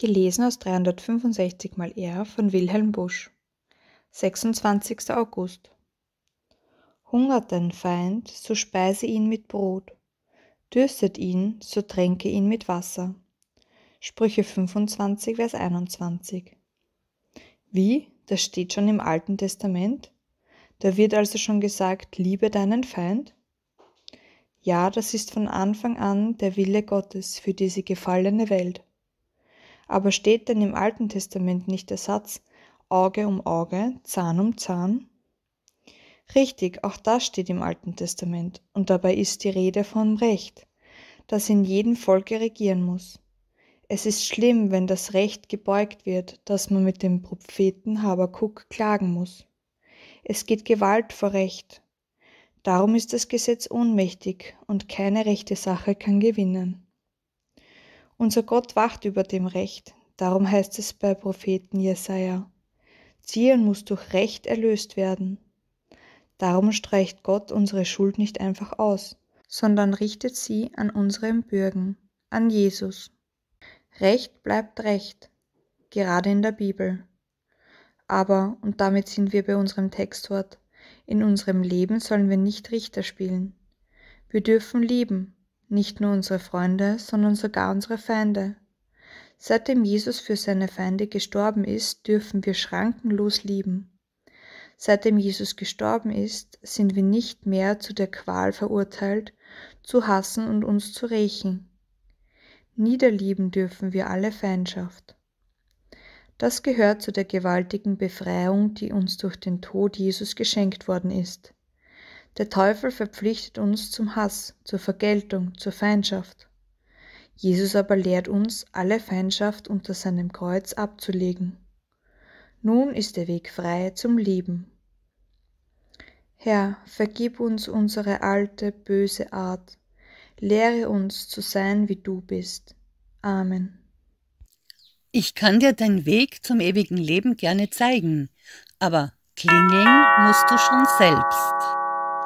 Gelesen aus 365 mal R von Wilhelm Busch. 26. August. Hungert dein Feind, so speise ihn mit Brot. Dürstet ihn, so tränke ihn mit Wasser. Sprüche 25, Vers 21. Wie? Das steht schon im Alten Testament? Da wird also schon gesagt, liebe deinen Feind? Ja, das ist von Anfang an der Wille Gottes für diese gefallene Welt. Aber steht denn im Alten Testament nicht der Satz Auge um Auge, Zahn um Zahn? Richtig, auch das steht im Alten Testament, und dabei ist die Rede von Recht, das in jedem Volke regieren muss. Es ist schlimm, wenn das Recht gebeugt wird, dass man mit dem Propheten Habakuk klagen muss. Es geht Gewalt vor Recht. Darum ist das Gesetz ohnmächtig und keine rechte Sache kann gewinnen. Unser Gott wacht über dem Recht, darum heißt es bei Propheten Jesaja. Zion muss durch Recht erlöst werden. Darum streicht Gott unsere Schuld nicht einfach aus, sondern richtet sie an unserem Bürgen, an Jesus. Recht bleibt Recht, gerade in der Bibel. Aber, und damit sind wir bei unserem Textwort, in unserem Leben sollen wir nicht Richter spielen. Wir dürfen lieben, nicht nur unsere Freunde, sondern sogar unsere Feinde. Seitdem Jesus für seine Feinde gestorben ist, dürfen wir schrankenlos lieben. Seitdem Jesus gestorben ist, sind wir nicht mehr zu der Qual verurteilt, zu hassen und uns zu rächen. Niederlieben dürfen wir alle Feindschaft. Das gehört zu der gewaltigen Befreiung, die uns durch den Tod Jesus geschenkt worden ist. Der Teufel verpflichtet uns zum Hass, zur Vergeltung, zur Feindschaft. Jesus aber lehrt uns, alle Feindschaft unter seinem Kreuz abzulegen. Nun ist der Weg frei zum Leben. Herr, vergib uns unsere alte, böse Art. Lehre uns zu sein, wie du bist. Amen. Ich kann dir deinen Weg zum ewigen Leben gerne zeigen, aber klingeln musst du schon selbst.